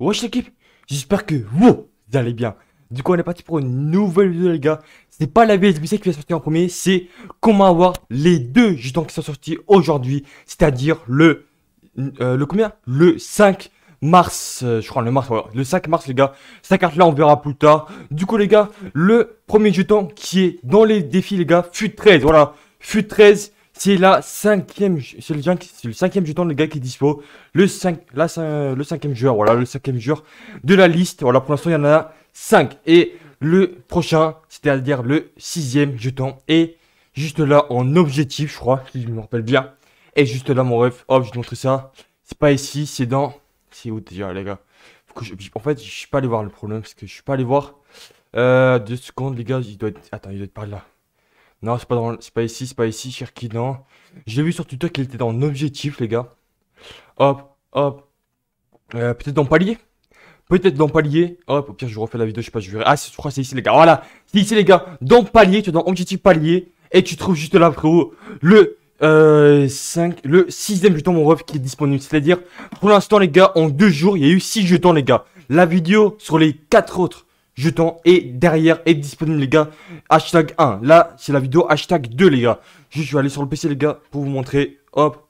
Wesh l'équipe, j'espère que vous allez bien. Du coup on est parti pour une nouvelle vidéo les gars. C'est pas la BSBC qui va sortir en premier, c'est comment avoir les deux jetons qui sont sortis aujourd'hui. C'est-à-dire le... Euh, le combien Le 5 mars, euh, je crois le mars, le 5 mars les gars, cette carte là on verra plus tard. Du coup les gars, le premier jeton qui est dans les défis les gars, fut 13, voilà, fut 13, c'est la cinquième, c'est le, cinquième jeton, le gars qui est dispo. Le, cinq, la, le cinquième joueur, voilà, le cinquième joueur de la liste. Voilà, pour l'instant, il y en a cinq Et le prochain, c'est-à-dire le sixième jeton, est juste là en objectif, je crois, si je me rappelle bien. Et juste là, mon ref, hop, je te montrer ça. C'est pas ici, c'est dans... C'est où déjà, les gars En fait, je suis pas allé voir le problème, parce que je suis pas allé voir... Euh, deux secondes, les gars, il doit être... Attends, il doit être par là. Non, c'est pas, ici, c'est pas ici, non. J'ai vu sur Twitter qu'il était dans objectif les gars. Hop, hop. Euh, peut-être dans palier Peut-être dans palier. Hop, au pire, je refais la vidéo, je sais pas, je verrai. Ah, je crois que c'est ici, les gars. Voilà, c'est ici, les gars. Dans palier, tu es dans objectif palier. Et tu trouves juste là, frérot, le euh, 5, le sixième jeton mon ref qui est disponible. C'est-à-dire, pour l'instant les gars, en deux jours, il y a eu 6 jetons les gars. La vidéo sur les quatre autres jetons et derrière est disponible les gars. Hashtag 1. Là, c'est la vidéo hashtag 2 les gars. je vais aller sur le PC les gars pour vous montrer. Hop.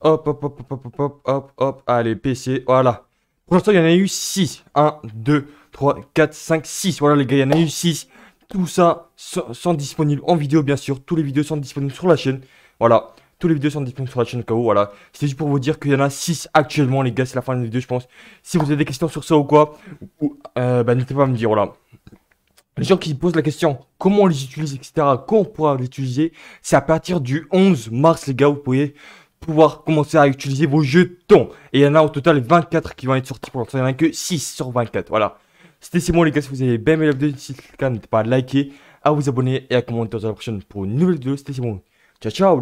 Hop, hop, hop, hop, hop, hop, hop, hop. Allez, PC, voilà. Pour l'instant, il y en a eu 6. 1, 2, 3, 4, 5, 6. Voilà les gars, il y en a eu 6. Tout ça sont disponibles en vidéo bien sûr. Tous les vidéos sont disponibles sur la chaîne. Voilà. Tous les vidéos sont disponibles sur la chaîne KO. Voilà. C'est juste pour vous dire qu'il y en a 6 actuellement, les gars. C'est la fin de la vidéo, je pense. Si vous avez des questions sur ça ou quoi, euh, bah, n'hésitez pas à me dire. Voilà. Les gens qui posent la question comment on les utilise, etc., comment on pourra les utiliser, c'est à partir du 11 mars, les gars. Vous pouvez pouvoir commencer à utiliser vos jetons. Et il y en a au total 24 qui vont être sortis pour l'instant. Il n'y en a que 6 sur 24. Voilà. C'était bon les gars. Si vous avez bien aimé la vidéo, n'hésitez pas à liker, à vous abonner et à commenter dans la prochaine pour une nouvelle vidéo. C'était Ciao, ciao,